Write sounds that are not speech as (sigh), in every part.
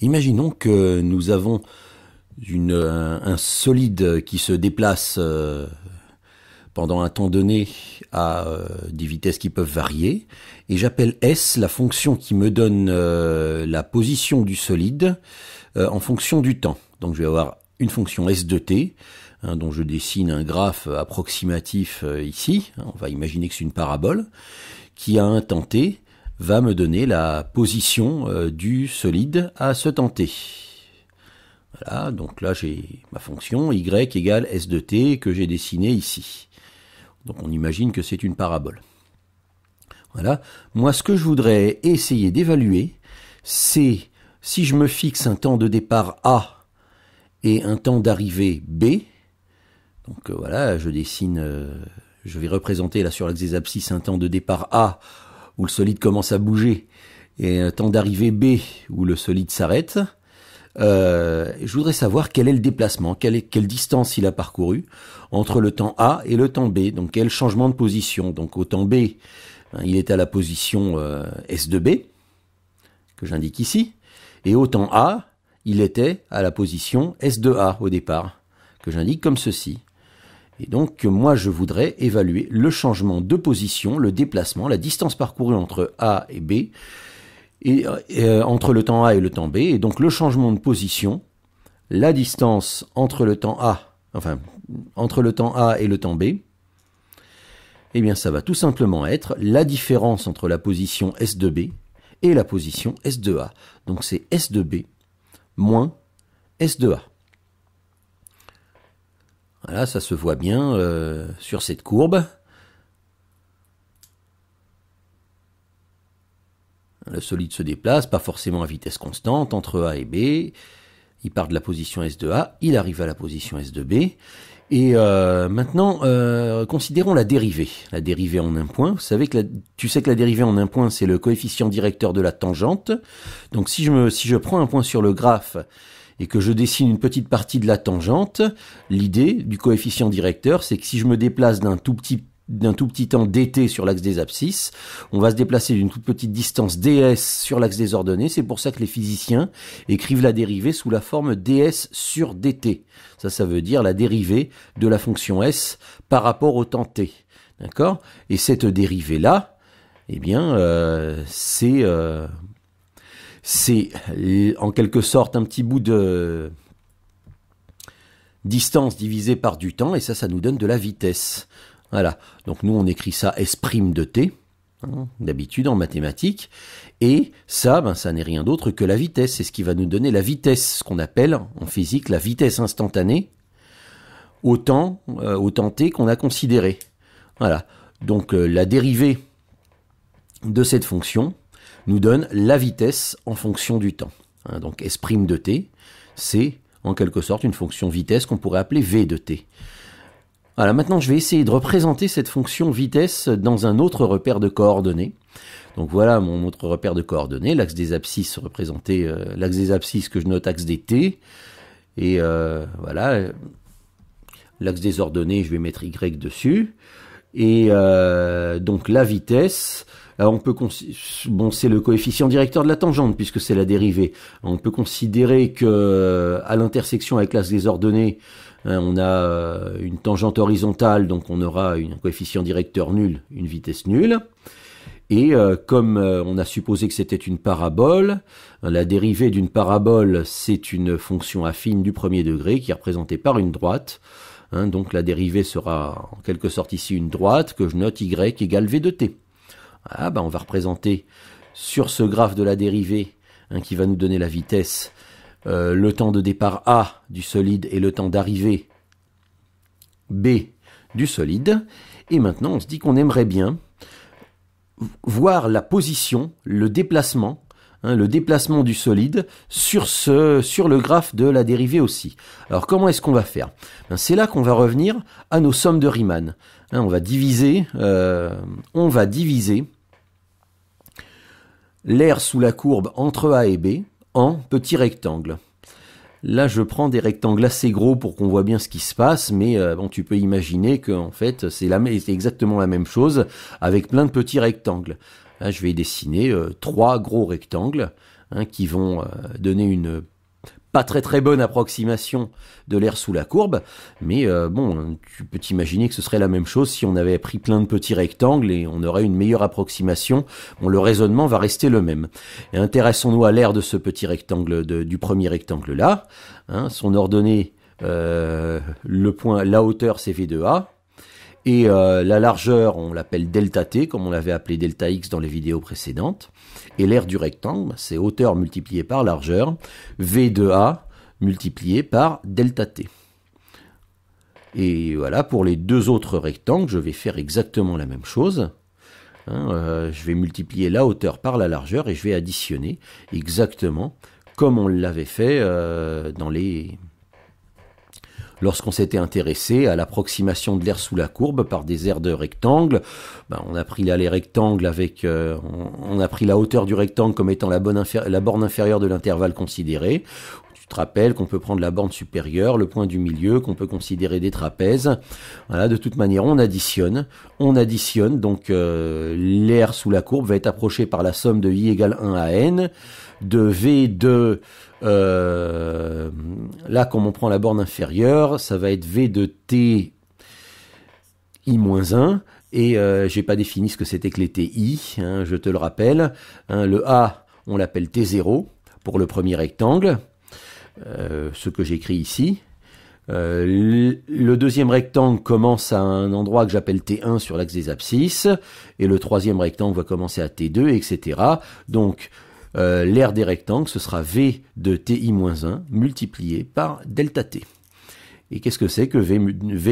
Imaginons que nous avons un, solide qui se déplace euh, pendant un temps donné à euh, des vitesses qui peuvent varier, et j'appelle S la fonction qui me donne euh, la position du solide en fonction du temps. Donc je vais avoir une fonction S de t, hein, dont je dessine un graphe approximatif ici, on va imaginer que c'est une parabole, qui a un temps t, va me donner la position euh, du solide à se tenter. Voilà, donc là j'ai ma fonction y égale s de t que j'ai dessinée ici. Donc on imagine que c'est une parabole. Voilà, moi ce que je voudrais essayer d'évaluer, c'est si je me fixe un temps de départ A et un temps d'arrivée B, donc euh, voilà, je dessine, euh, je vais représenter là sur l'axe des abscisses un temps de départ A où le solide commence à bouger, et un temps d'arrivée B où le solide s'arrête. Euh, je voudrais savoir quel est le déplacement, quelle, quelle distance il a parcouru entre le temps A et le temps B. Donc quel changement de position. Donc au temps B, hein, il est à la position euh, S2B, que j'indique ici. Et au temps A, il était à la position S2A au départ, que j'indique comme ceci. Et donc, moi, je voudrais évaluer le changement de position, le déplacement, la distance parcourue entre A et B, et, euh, entre le temps A et le temps B, et donc le changement de position, la distance entre le temps A, enfin, entre le temps A et le temps B, eh bien, ça va tout simplement être la différence entre la position s de b et la position s de a Donc, c'est s de b moins s de a voilà, ça se voit bien euh, sur cette courbe. Le solide se déplace, pas forcément à vitesse constante, entre A et B. Il part de la position s de a il arrive à la position s de b Et euh, maintenant, euh, considérons la dérivée. La dérivée en un point. Vous savez que la, tu sais que la dérivée en un point, c'est le coefficient directeur de la tangente. Donc si je prends un point sur le graphe et que je dessine une petite partie de la tangente, l'idée du coefficient directeur, c'est que si je me déplace d'un tout petit d'un tout petit temps dt sur l'axe des abscisses. On va se déplacer d'une toute petite distance ds sur l'axe des ordonnées. C'est pour ça que les physiciens écrivent la dérivée sous la forme ds sur dt. Ça, ça veut dire la dérivée de la fonction s par rapport au temps t. D'accord Et cette dérivée-là, eh bien, euh, c'est... Euh, c'est en quelque sorte un petit bout de distance divisée par du temps, et ça, ça nous donne de la vitesse. Voilà, donc nous on écrit ça S' de t, hein, d'habitude en mathématiques, et ça, ben, ça n'est rien d'autre que la vitesse, c'est ce qui va nous donner la vitesse, ce qu'on appelle en physique la vitesse instantanée, au temps, euh, t qu'on a considéré. Voilà, donc euh, la dérivée de cette fonction, nous donne la vitesse en fonction du temps. Hein, donc S' de t, c'est en quelque sorte une fonction vitesse qu'on pourrait appeler v de t. Voilà, maintenant je vais essayer de représenter cette fonction vitesse dans un autre repère de coordonnées. Donc voilà mon autre repère de coordonnées, l'axe des abscisses représenté, euh, l'axe des abscisses que je note axe des t. Et euh, voilà, euh, l'axe des ordonnées, je vais mettre y dessus. Et euh, donc la vitesse, euh, on peut bon c'est le coefficient directeur de la tangente puisque c'est la dérivée. On peut considérer que euh, à l'intersection avec l'axe des ordonnées, hein, on a une tangente horizontale, donc on aura un coefficient directeur nul, une vitesse nulle. Et comme on a supposé que c'était une parabole, la dérivée d'une parabole, c'est une fonction affine du premier degré qui est représentée par une droite. Hein, donc la dérivée sera en quelque sorte ici une droite que je note y égale v de t. Ah ben on va représenter sur ce graphe de la dérivée hein, qui va nous donner la vitesse, euh, le temps de départ a du solide et le temps d'arrivée b du solide. Et maintenant on se dit qu'on aimerait bien voir la position, le déplacement Hein, le déplacement du solide sur, le graphe de la dérivée aussi. Alors comment est-ce qu'on va faire ben, C'est là qu'on va revenir à nos sommes de Riemann. Hein, on va diviser, euh, on va diviser l'air sous la courbe entre A et B en petits rectangles. Là, je prends des rectangles assez gros pour qu'on voit bien ce qui se passe, mais euh, tu peux imaginer que en fait, c'est exactement la même chose avec plein de petits rectangles je vais dessiner euh, trois gros rectangles hein, qui vont euh, donner une pas très très bonne approximation de l'air sous la courbe, mais euh, bon, tu peux t'imaginer que ce serait la même chose si on avait pris plein de petits rectangles et on aurait une meilleure approximation. Bon, le raisonnement va rester le même. intéressons-nous à l'air de ce petit rectangle, du premier rectangle là. Hein. son ordonnée, le point, la hauteur c'est V de A, et euh, la largeur, on l'appelle delta t, comme on l'avait appelé delta x dans les vidéos précédentes. Et l'aire du rectangle, c'est hauteur multipliée par largeur, v de a multiplié par delta t. Et voilà, pour les deux autres rectangles, je vais faire exactement la même chose. Hein, euh, je vais multiplier la hauteur par la largeur et je vais additionner exactement comme on l'avait fait euh, dans les lorsqu'on s'était intéressé à l'approximation de l'air sous la courbe par des aires de rectangle. Ben, on a pris les rectangles avec, euh, on, a pris la hauteur du rectangle comme étant la, bonne la borne inférieure de l'intervalle considéré. Tu te rappelles qu'on peut prendre la borne supérieure, le point du milieu, qu'on peut considérer des trapèzes. Voilà, de toute manière, on additionne. On additionne, donc euh, l'air sous la courbe va être approché par la somme de i égale 1 à n, de v de euh, là, comme on prend la borne inférieure, ça va être V de T I-1. Et je euh, j'ai pas défini ce que c'était que les TI, hein, je te le rappelle. Hein, le A, on l'appelle T0 pour le premier rectangle, euh, ce que j'écris ici. le deuxième rectangle commence à un endroit que j'appelle T1 sur l'axe des abscisses, et le troisième rectangle va commencer à T2, etc. Donc euh, l'aire des rectangles, ce sera V de TI-1 multiplié par delta T. Et qu'est-ce que c'est que v,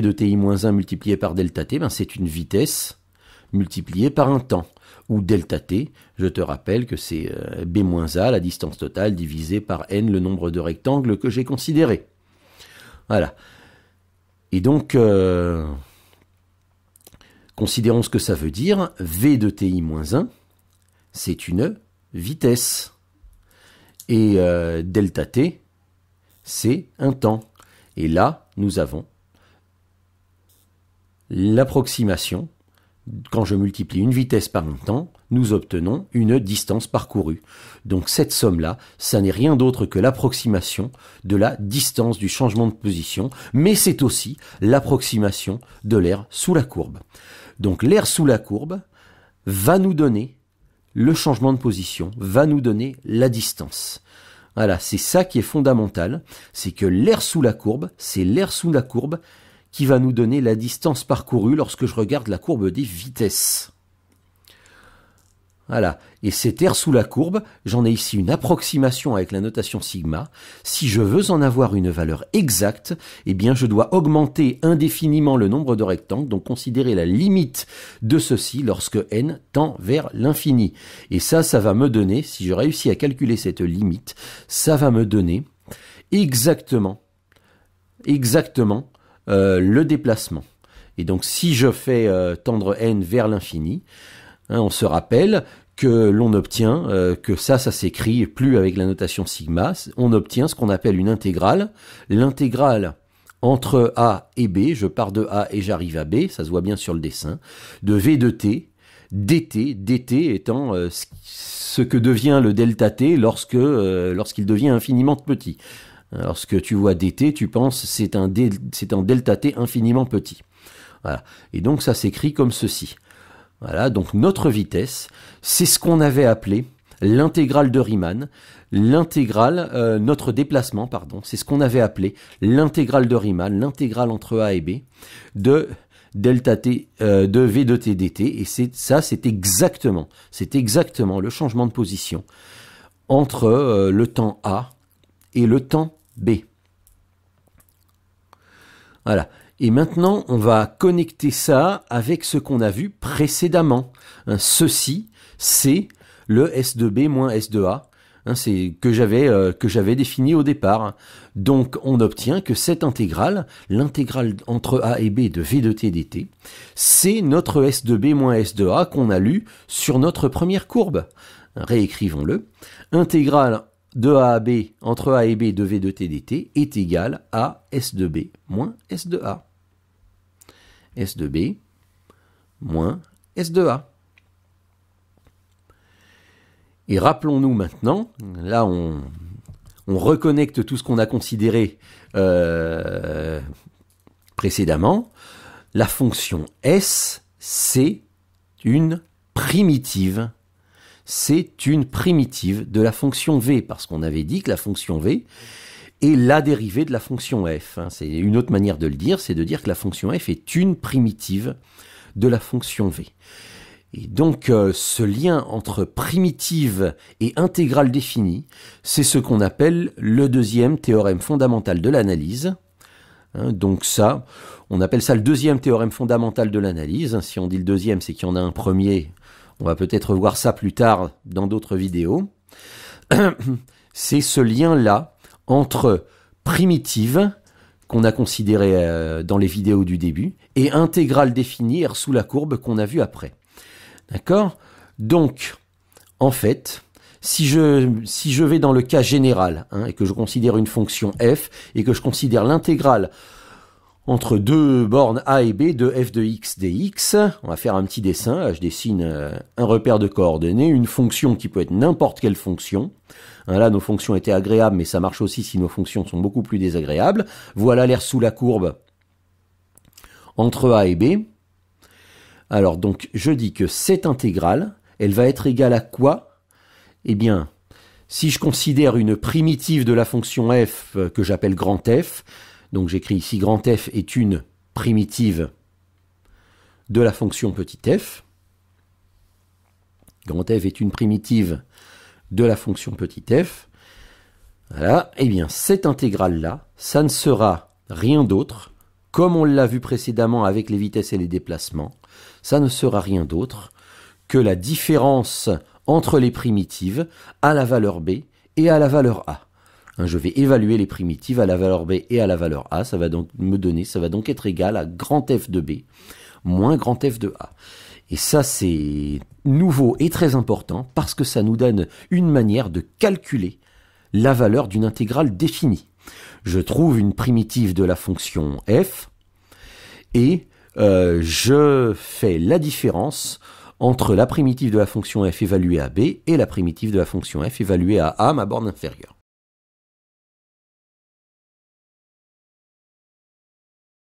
de TI-1 multiplié par delta T ben, C'est une vitesse multipliée par un temps, ou delta T, je te rappelle que c'est euh, B-A, la distance totale, divisée par N, le nombre de rectangles que j'ai considéré. Voilà. Et donc, euh, considérons ce que ça veut dire. V de TI-1, c'est une vitesse. Et euh, delta t, c'est un temps. Et là, nous avons l'approximation. Quand je multiplie une vitesse par un temps, nous obtenons une distance parcourue. Donc cette somme-là, ça n'est rien d'autre que l'approximation de la distance du changement de position, mais c'est aussi l'approximation de l'air sous la courbe. Donc l'air sous la courbe va nous donner le changement de position va nous donner la distance. Voilà, c'est ça qui est fondamental, c'est que l'air sous la courbe, c'est l'air sous la courbe qui va nous donner la distance parcourue lorsque je regarde la courbe des vitesses. Voilà. Et c'est R sous la courbe, j'en ai ici une approximation avec la notation sigma. Si je veux en avoir une valeur exacte, eh bien, je dois augmenter indéfiniment le nombre de rectangles, donc considérer la limite de ceci lorsque n tend vers l'infini. Et ça, ça va me donner, si je réussis à calculer cette limite, ça va me donner exactement, exactement euh, le déplacement. Et donc, si je fais euh, tendre n vers l'infini, Hein, on se rappelle que l'on obtient, euh, que ça, ça s'écrit plus avec la notation sigma, on obtient ce qu'on appelle une intégrale. L'intégrale entre A et B, je pars de A et j'arrive à B, ça se voit bien sur le dessin, de V de T, dt, dt étant euh, ce que devient le delta t lorsque euh, lorsqu'il devient infiniment petit. Hein, lorsque tu vois dt, tu penses c'est un, c'est un delta t infiniment petit. Et donc ça s'écrit comme ceci. Voilà, donc notre vitesse, c'est ce qu'on avait appelé l'intégrale de Riemann, l'intégrale, euh, notre déplacement, pardon, c'est ce qu'on avait appelé l'intégrale de Riemann, l'intégrale entre A et B de delta t euh, de v de t dt et c'est ça c'est exactement c'est exactement le changement de position entre euh, le temps a et le temps b voilà et maintenant, on va connecter ça avec ce qu'on a vu précédemment. ceci, c'est le s de b moins s de a hein, c'est que j'avais euh, que j'avais défini au départ. Donc on obtient que cette intégrale, l'intégrale entre a et b de v de t dt, c'est notre s de b moins s de a qu'on a lu sur notre première courbe. Réécrivons-le. Intégrale de A à B, entre A et B de V de T dt est égal à S de B moins S de A. S de B moins S de A. Et rappelons-nous maintenant, là on, on, reconnecte tout ce qu'on a considéré euh, précédemment, la fonction S, c'est une primitive c'est une primitive de la fonction v, parce qu'on avait dit que la fonction v est la dérivée de la fonction f. Hein. C'est une autre manière de le dire, c'est de dire que la fonction f est une primitive de la fonction v. Et donc euh, ce lien entre primitive et intégrale définie, c'est ce qu'on appelle le deuxième théorème fondamental de l'analyse. Hein. donc ça, on appelle ça le deuxième théorème fondamental de l'analyse. Hein. Si on dit le deuxième, c'est qu'il y en a un premier, on va peut-être voir ça plus tard dans d'autres vidéos, (clears throat) c'est ce lien-là entre primitive, qu'on a considéré euh, dans les vidéos du début, et intégrale définie sous la courbe qu'on a vue après. D'accord Donc, en fait, si je, si je vais dans le cas général, hein, et que je considère une fonction f, et que je considère l'intégrale entre deux bornes A et B de f de x dx. On va faire un petit dessin. je dessine euh, un repère de coordonnées, une fonction qui peut être n'importe quelle fonction. Hein, là, nos fonctions étaient agréables, mais ça marche aussi si nos fonctions sont beaucoup plus désagréables. Voilà l'air sous la courbe entre A et B. Alors, donc, je dis que cette intégrale, elle va être égale à quoi Eh bien, si je considère une primitive de la fonction f euh, que j'appelle grand F, donc j'écris ici grand F est une primitive de la fonction petit f. Grand F est une primitive de la fonction petit f. Voilà, et eh bien cette intégrale-là, ça ne sera rien d'autre, comme on l'a vu précédemment avec les vitesses et les déplacements, ça ne sera rien d'autre que la différence entre les primitives à la valeur b et à la valeur a. Hein, je vais évaluer les primitives à la valeur b et à la valeur a. Ça va donc me donner, ça va donc être égal à grand f de b moins grand f de a. Et ça, c'est nouveau et très important parce que ça nous donne une manière de calculer la valeur d'une intégrale définie. Je trouve une primitive de la fonction f et euh, je fais la différence entre la primitive de la fonction f évaluée à b et la primitive de la fonction f évaluée à a, ma borne inférieure.